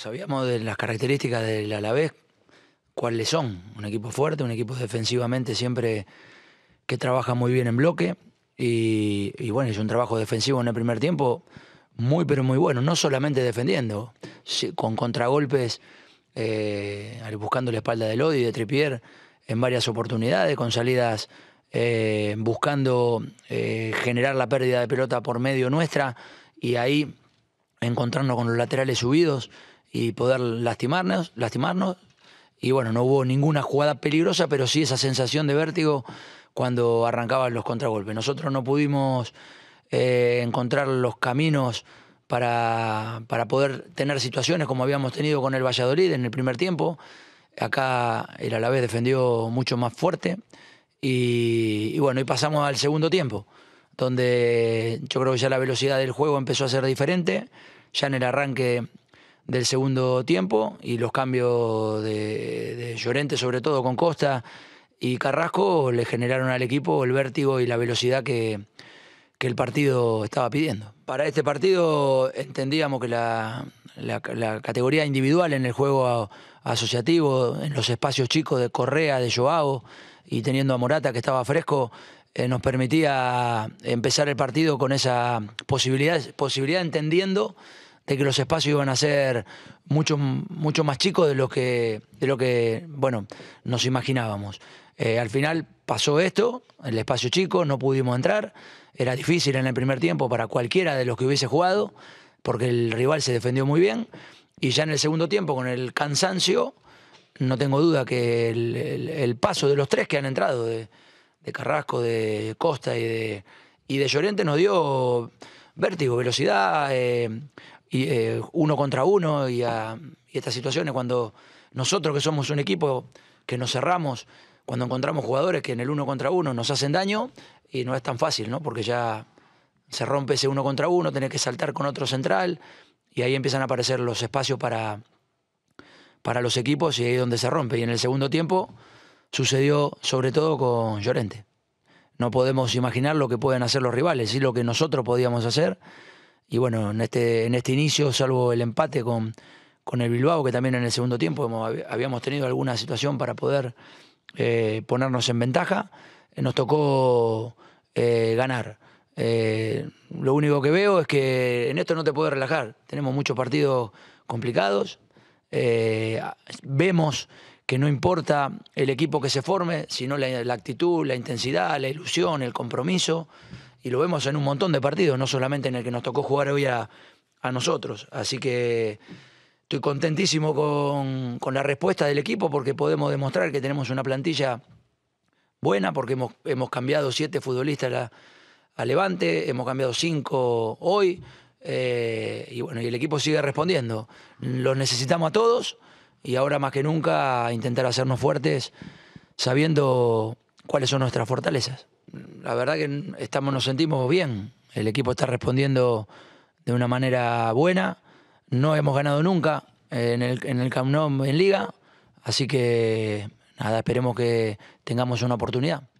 Sabíamos de las características del Alavés, cuáles son. Un equipo fuerte, un equipo defensivamente siempre que trabaja muy bien en bloque. Y, bueno, es un trabajo defensivo en el primer tiempo muy, pero muy bueno. No solamente defendiendo, con contragolpes, eh, buscando la espalda de Lodi, de Tripier, en varias oportunidades, con salidas eh, buscando eh, generar la pérdida de pelota por medio nuestra. Y ahí encontrarnos con los laterales subidos y poder lastimarnos, lastimarnos. Y bueno, no hubo ninguna jugada peligrosa, pero sí esa sensación de vértigo cuando arrancaban los contragolpes. Nosotros no pudimos eh, encontrar los caminos para, poder tener situaciones como habíamos tenido con el Valladolid en el primer tiempo. Acá el Alavés defendió mucho más fuerte y, y bueno, y pasamos al segundo tiempo, donde yo creo que ya la velocidad del juego empezó a ser diferente. Ya en el arranque del segundo tiempo y los cambios de, Llorente, sobre todo con Costa y Carrasco, le generaron al equipo el vértigo y la velocidad que, el partido estaba pidiendo. Para este partido entendíamos que la, categoría individual en el juego asociativo, en los espacios chicos de Correa, de Joao y teniendo a Morata que estaba fresco, eh, nos permitía empezar el partido con esa posibilidad, posibilidad entendiendo de que los espacios iban a ser mucho, mucho más chicos de lo que, lo que bueno, nos imaginábamos. Eh, al final pasó esto, el espacio chico, no pudimos entrar, era difícil en el primer tiempo para cualquiera de los que hubiese jugado, porque el rival se defendió muy bien, y ya en el segundo tiempo con el cansancio, no tengo duda que el, paso de los tres que han entrado, de, Carrasco, de Costa y de, y de Llorente, nos dio vértigo, velocidad, eh, y, eh, uno contra uno y estas situaciones cuando nosotros que somos un equipo que nos cerramos, cuando encontramos jugadores que en el uno contra uno nos hacen daño y no es tan fácil, ¿no? Porque ya se rompe ese uno contra uno, tenés que saltar con otro central y ahí empiezan a aparecer los espacios para, para los equipos y ahí es donde se rompe. Y en el segundo tiempo sucedió sobre todo con Llorente. No podemos imaginar lo que pueden hacer los rivales, Y lo que nosotros podíamos hacer y bueno, en este, en este inicio, salvo el empate con, el Bilbao, que también en el segundo tiempo habíamos tenido alguna situación para poder eh, ponernos en ventaja, eh, nos tocó eh, ganar. lo único que veo es que en esto no te puedes relajar. Tenemos muchos partidos complicados. vemos que no importa el equipo que se forme, sino la actitud, la intensidad, la ilusión, el compromiso y lo vemos en un montón de partidos, no solamente en el que nos tocó jugar hoy a, nosotros. Así que estoy contentísimo con, la respuesta del equipo porque podemos demostrar que tenemos una plantilla buena, porque hemos, cambiado siete futbolistas a, Levante, hemos cambiado cinco hoy. Eh, y bueno, y el equipo sigue respondiendo. Los necesitamos a todos y ahora más que nunca intentar hacernos fuertes sabiendo cuáles son nuestras fortalezas la verdad que estamos, nos sentimos bien. El equipo está respondiendo de una manera buena. No hemos ganado nunca eh, en el, en el Camp Nou en Liga. Así que nada, esperemos que tengamos una oportunidad.